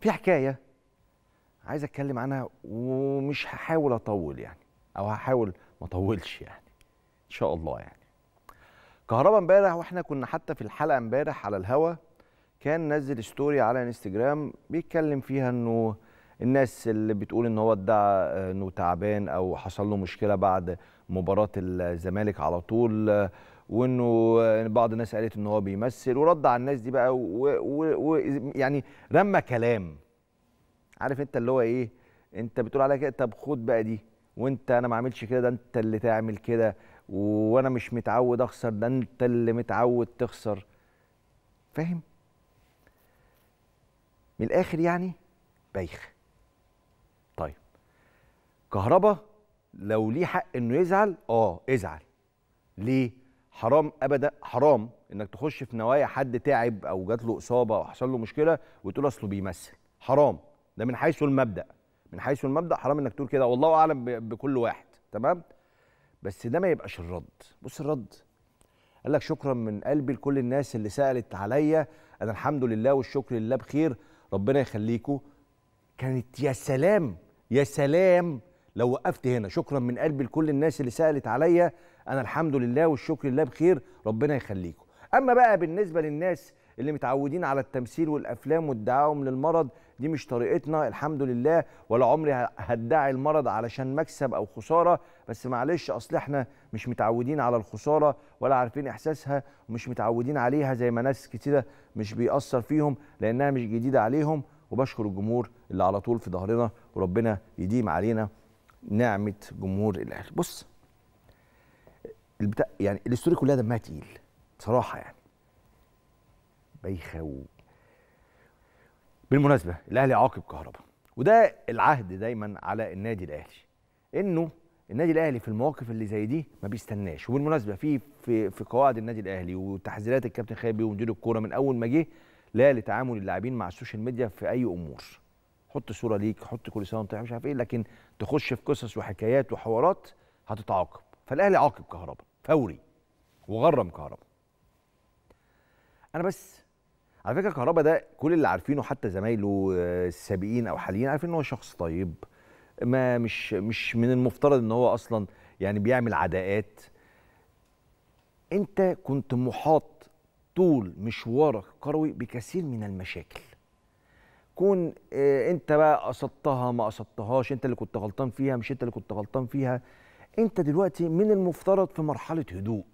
في حكايه عايز اتكلم عنها ومش هحاول اطول يعني او هحاول ما اطولش يعني ان شاء الله يعني كهربا امبارح واحنا كنا حتى في الحلقه امبارح على الهوا كان نزل ستوري على انستجرام بيتكلم فيها انه الناس اللي بتقول ان هو ادعى انه تعبان او حصل له مشكله بعد مباراه الزمالك على طول وانه بعض الناس قالت ان هو بيمثل ورد على الناس دي بقى ويعني رمى كلام عارف انت اللي هو ايه انت بتقول عليا كده طب خد بقى دي وانت انا ما عملش كده ده انت اللي تعمل كده وانا مش متعود اخسر ده انت اللي متعود تخسر فاهم من الاخر يعني بايخ طيب كهربا لو ليه حق انه يزعل اه ازعل ليه حرام ابدا حرام انك تخش في نوايا حد تعب او جات له اصابه او حصل له مشكله وتقول اصله بيمثل حرام ده من حيث المبدا من حيث المبدا حرام انك تقول كده والله اعلم بكل واحد تمام بس ده ما يبقاش الرد بص الرد قال لك شكرا من قلبي لكل الناس اللي سالت عليا انا الحمد لله والشكر لله بخير ربنا يخليكم كانت يا سلام يا سلام لو وقفت هنا شكرا من قلبي لكل الناس اللي سالت عليا انا الحمد لله والشكر لله بخير ربنا يخليكم اما بقى بالنسبه للناس اللي متعودين على التمثيل والافلام وادعائهم للمرض دي مش طريقتنا الحمد لله ولا عمري هدعي المرض علشان مكسب او خساره بس معلش اصل احنا مش متعودين على الخساره ولا عارفين احساسها ومش متعودين عليها زي ما ناس كتيره مش بيأثر فيهم لانها مش جديده عليهم وبشكر الجمهور اللي على طول في ظهرنا وربنا يديم علينا نعمه جمهور الاهلي بص البتاع يعني الاستوري كلها دمها تقيل بصراحه يعني بايخه و... بالمناسبه الاهلي عاقب كهرباء وده العهد دايما على النادي الاهلي انه النادي الاهلي في المواقف اللي زي دي ما بيستناش وبالمناسبه في في في قواعد النادي الاهلي وتحذيرات الكابتن خابي ومدير الكوره من اول ما جه لا لتعامل اللاعبين مع السوشيال ميديا في اي امور حط صوره ليك حط كل سنه وانت طيب، مش عارف ايه لكن تخش في قصص وحكايات وحوارات هتتعاقب فالاهلي عاقب كهربا فوري وغرم كهربا انا بس على فكره كهربا ده كل اللي عارفينه حتى زمايله آه، السابقين او حاليا عارفين ان هو شخص طيب ما مش مش من المفترض ان هو اصلا يعني بيعمل عداءات انت كنت محاط طول مشوارك الكروي بكثير من المشاكل كون آه، انت بقى قصدتها ما قصدتهاش انت اللي كنت غلطان فيها مش انت اللي كنت غلطان فيها انت دلوقتي من المفترض في مرحله هدوء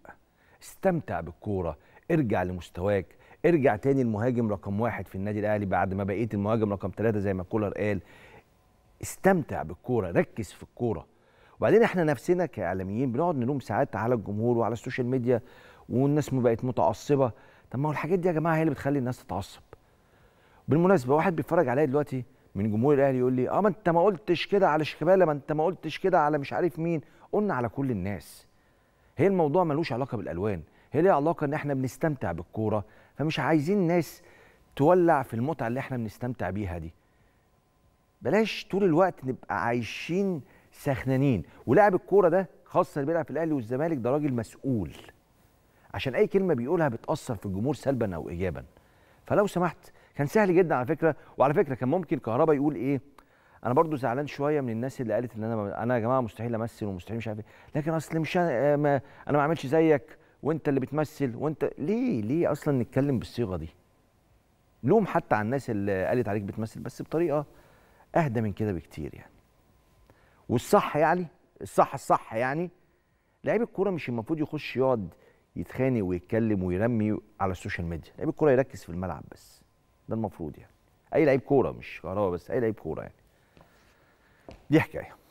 استمتع بالكوره ارجع لمستواك ارجع تاني المهاجم رقم واحد في النادي الاهلي بعد ما بقيت المهاجم رقم ثلاثة زي ما كولر قال استمتع بالكوره ركز في الكوره وبعدين احنا نفسنا كاعلاميين بنقعد نلوم ساعات على الجمهور وعلى السوشيال ميديا والناس ما بقت متعصبه طب ما هو الحاجات دي يا جماعه هي اللي بتخلي الناس تتعصب بالمناسبه واحد بيتفرج عليا دلوقتي من جمهور الاهلي يقول لي اه ما انت ما قلتش كده على شيكابالا ما انت ما قلتش كده على مش عارف مين قلنا على كل الناس هي الموضوع ملوش علاقه بالالوان هي ليها علاقه ان احنا بنستمتع بالكوره فمش عايزين ناس تولع في المتعه اللي احنا بنستمتع بيها دي بلاش طول الوقت نبقى عايشين سخنانين ولاعب الكوره ده خاصه اللي بيلعب في الاهلي والزمالك ده راجل مسؤول عشان اي كلمه بيقولها بتاثر في الجمهور سلبا او ايجابا فلو سمحت كان سهل جدا على فكره وعلى فكره كان ممكن كهربا يقول ايه انا برضو زعلان شويه من الناس اللي قالت ان انا انا يا جماعه مستحيل امثل ومستحيل مش عارف ايه لكن اصل مش انا آه، ما, أنا ما اعملش زيك وانت اللي بتمثل وانت ليه ليه اصلا نتكلم بالصيغه دي لوم حتى على الناس اللي قالت عليك بتمثل بس بطريقه اهدى من كده بكتير يعني والصح يعني الصح الصح يعني لعيب الكوره مش المفروض يخش يقعد يتخانق ويتكلم ويرمي على السوشيال ميديا لعيب الكوره يركز في الملعب بس ده المفروض يعني اي لعيب كوره مش كهربا بس اي لعيب كوره يعني دي حكايه